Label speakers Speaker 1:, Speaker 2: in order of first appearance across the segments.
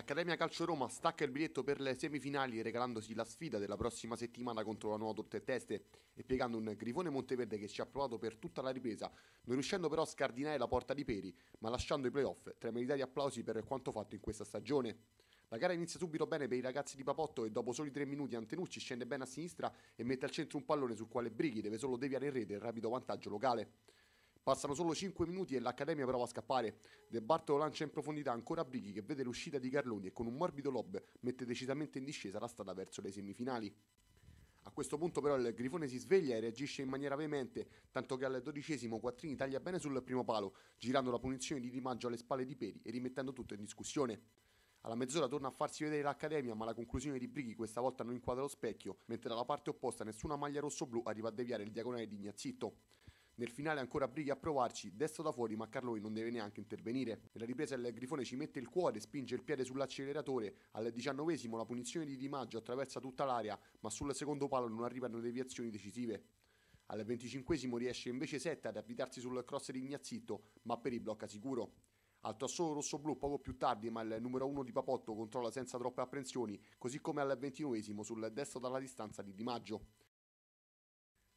Speaker 1: L'Accademia Calcio Roma stacca il biglietto per le semifinali regalandosi la sfida della prossima settimana contro la nuova Torte Teste e piegando un Grifone Monteverde che ci ha provato per tutta la ripresa, non riuscendo però a scardinare la porta di Peri, ma lasciando i playoff tra i meritati applausi per quanto fatto in questa stagione. La gara inizia subito bene per i ragazzi di Papotto e dopo soli tre minuti Antenucci scende bene a sinistra e mette al centro un pallone sul quale Brighi deve solo deviare in rete il rapido vantaggio locale. Passano solo 5 minuti e l'Accademia prova a scappare. De Bartolo lancia in profondità ancora Brighi che vede l'uscita di Carloni e con un morbido lob mette decisamente in discesa la strada verso le semifinali. A questo punto però il Grifone si sveglia e reagisce in maniera veemente, tanto che al dodicesimo Quattrini taglia bene sul primo palo, girando la punizione di Di Maggio alle spalle di Peri e rimettendo tutto in discussione. Alla mezz'ora torna a farsi vedere l'Accademia, ma la conclusione di Brighi questa volta non inquadra lo specchio, mentre dalla parte opposta nessuna maglia rosso-blu arriva a deviare il diagonale di Gnazzitto. Nel finale ancora Brighi a provarci, destro da fuori ma Carloi non deve neanche intervenire. Nella ripresa il Grifone ci mette il cuore, spinge il piede sull'acceleratore, al diciannovesimo la punizione di Di Maggio attraversa tutta l'area ma sul secondo palo non arrivano deviazioni decisive. Al venticinquesimo riesce invece Setta ad avvitarsi sul cross di Ignazzitto ma per il blocca sicuro. Al tassolo rosso-blu poco più tardi, ma il numero 1 di Papotto controlla senza troppe apprensioni, così come al ventinovesimo sul destro dalla distanza di Di Maggio.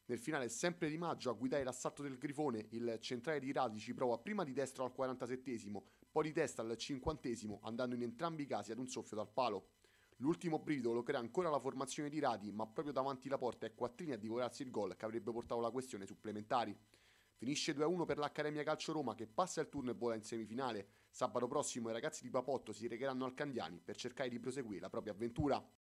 Speaker 1: Nel finale sempre di maggio a guidare l'assalto del Grifone, il centrale di Radici prova prima di destra al 47 poi di testa al 50 andando in entrambi i casi ad un soffio dal palo. L'ultimo brivido lo crea ancora la formazione di Radi, ma proprio davanti alla porta è Quattrini a divorarsi il gol che avrebbe portato la questione supplementari. Finisce 2-1 per l'Accademia Calcio Roma che passa il turno e vola in semifinale. Sabato prossimo i ragazzi di Papotto si recheranno al Candiani per cercare di proseguire la propria avventura.